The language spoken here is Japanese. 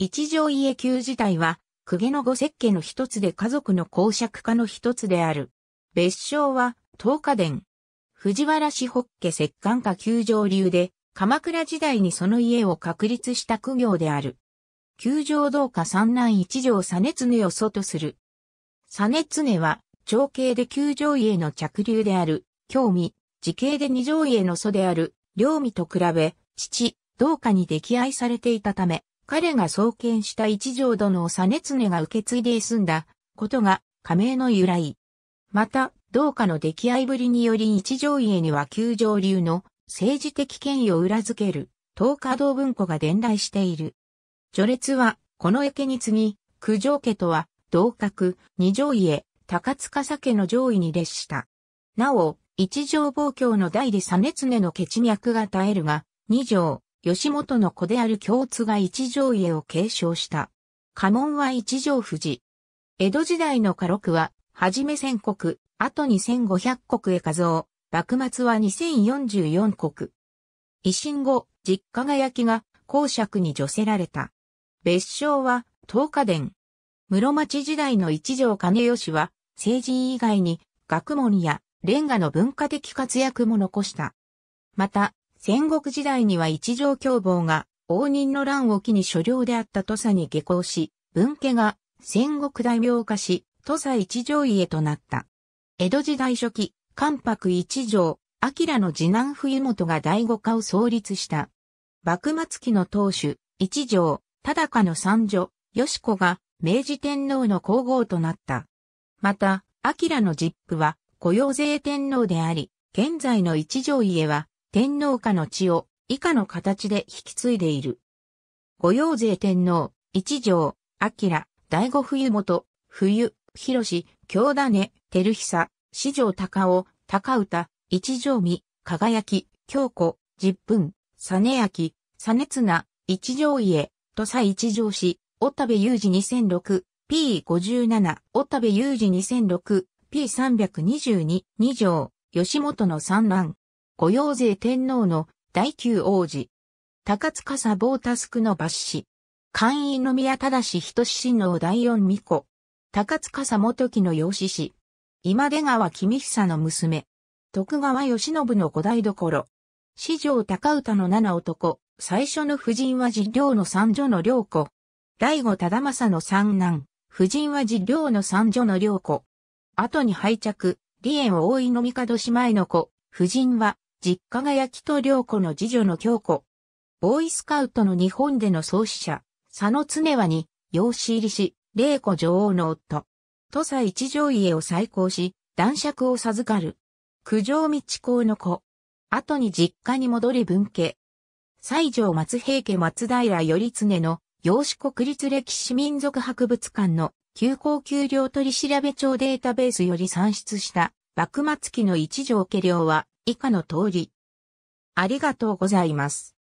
一条家旧自体は、公家の五石家の一つで家族の公爵家の一つである。別称は、東家殿。藤原氏北家石棺家旧条流で、鎌倉時代にその家を確立した苦行である。旧条道家三男一条熱常を祖とする。熱根は、長兄で旧条家の着流である、京美、時系で二条家の祖である、両美と比べ、父、道家に溺愛されていたため、彼が創建した一条殿を実常が受け継いで済んだことが加盟の由来。また、同家の出来合いぶりにより一条家には九条流の政治的権威を裏付ける東華道文庫が伝来している。序列は、この池に次ぎ、九条家とは、同格、二条家、高塚酒の上位に列した。なお、一条望郷の代で実常の血脈が絶えるが、二条、吉本の子である共通が一条家を継承した。家紋は一条富士。江戸時代の家禄は、はじめ千国、後に1500国へ加増、幕末は2044国。維新後、実家が焼きが公爵に除せられた。別称は、東家伝。室町時代の一条兼義は、成人以外に、学問や、レンガの文化的活躍も残した。また、戦国時代には一条凶暴が、応仁の乱を機に所領であった土佐に下校し、分家が戦国大名化し、土佐一条家となった。江戸時代初期、関白一条、明の次男冬本が第五家を創立した。幕末期の当主、一条、忠かの三女、吉子が明治天皇の皇后となった。また、明の実父は、雇用税天皇であり、現在の一条家は、天皇家の血を以下の形で引き継いでいる。御用税天皇、一条、明、第五冬元、冬、広し、京種、照久、四条高尾、高歌、一条美、輝き、京子、十分、実明、実綱、一条家、土佐一条氏、o t a v 二有事2006、P57、七、t a v e 有事2006、P322、二条、吉本の三乱、御用税天皇の第九王子。高司坊防タスクの抜子。官位宮忠仁親王第四巫女。高司元木の養子氏。今出川君久の娘。徳川義信の五代所。四条高歌の七男。最初の夫人は次良の三女の良子。醍醐忠政の三男。夫人は次良の三女の良子。後に拝着。離縁を大井の帝姉妹の子。夫人は実家が焼きと良子の次女の京子。ボーイスカウトの日本での創始者、佐野常和に、養子入りし、霊子女王の夫。土佐一条家を再興し、男爵を授かる。九条道公の子。後に実家に戻り分家。西条松平家松平頼常の、養子国立歴史民族博物館の、休校給料取調べ帳データベースより算出した、幕末期の一条家領は、以下の通り。ありがとうございます。